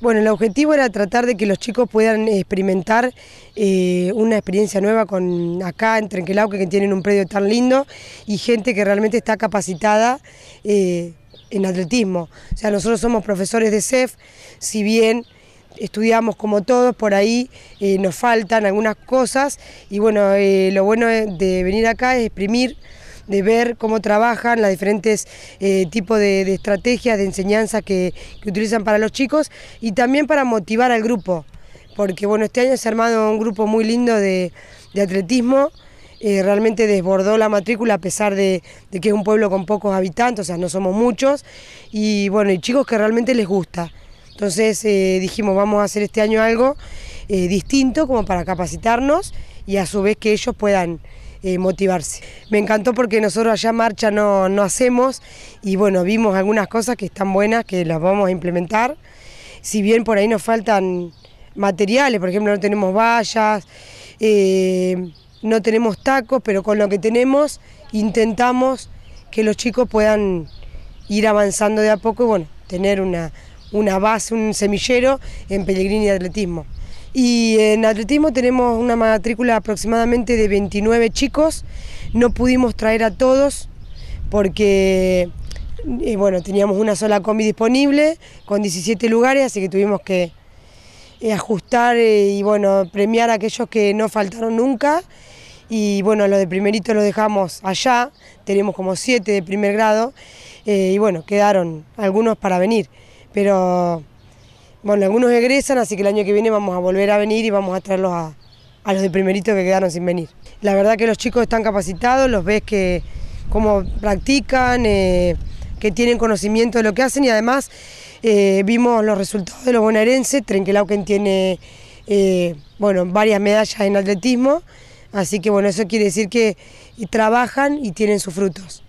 Bueno, el objetivo era tratar de que los chicos puedan experimentar eh, una experiencia nueva con acá en Trenquelau, que tienen un predio tan lindo, y gente que realmente está capacitada eh, en atletismo. O sea, nosotros somos profesores de CEF, si bien estudiamos como todos, por ahí eh, nos faltan algunas cosas, y bueno, lo bueno de venir acá es exprimir de ver cómo trabajan, los diferentes eh, tipos de, estrategias, de enseñanza que, utilizan para los chicos y también para motivar al grupo, porque bueno, este año se ha armado un grupo muy lindo de, atletismo. Eh, realmente desbordó la matrícula a pesar de, que es un pueblo con pocos habitantes, o sea, no somos muchos, y bueno, y chicos que realmente les gusta. Entonces eh, dijimos, vamos a hacer este año algo distinto como para capacitarnos y a su vez que ellos puedan eh, motivarse. Me encantó porque nosotros allá marcha no, no hacemos y bueno, vimos algunas cosas que están buenas, que las vamos a implementar. Si bien por ahí nos faltan materiales, por ejemplo, no tenemos vallas, eh, no tenemos tacos, pero con lo que tenemos intentamos que los chicos puedan ir avanzando de a poco y bueno, tener una, una base, un semillero en Pellegrini y Atletismo. Y en atletismo tenemos una matrícula aproximadamente de 29 chicos. No pudimos traer a todos porque eh, bueno, teníamos una sola combi disponible con 17 lugares, así que tuvimos que eh, ajustar eh, y bueno, premiar a aquellos que no faltaron nunca. Y bueno, los de primerito lo dejamos allá, tenemos como 7 de primer grado, y bueno, quedaron algunos para venir. Pero bueno, algunos egresan, así que el año que viene vamos a volver a venir y vamos a traerlos a, los de primerito que quedaron sin venir. La verdad que los chicos están capacitados, los ves que cómo practican, eh, que tienen conocimiento de lo que hacen y además eh, vimos los resultados de los bonaerenses, Trenquelauquen tiene eh, bueno, varias medallas en atletismo, así que bueno, eso quiere decir que trabajan y tienen sus frutos.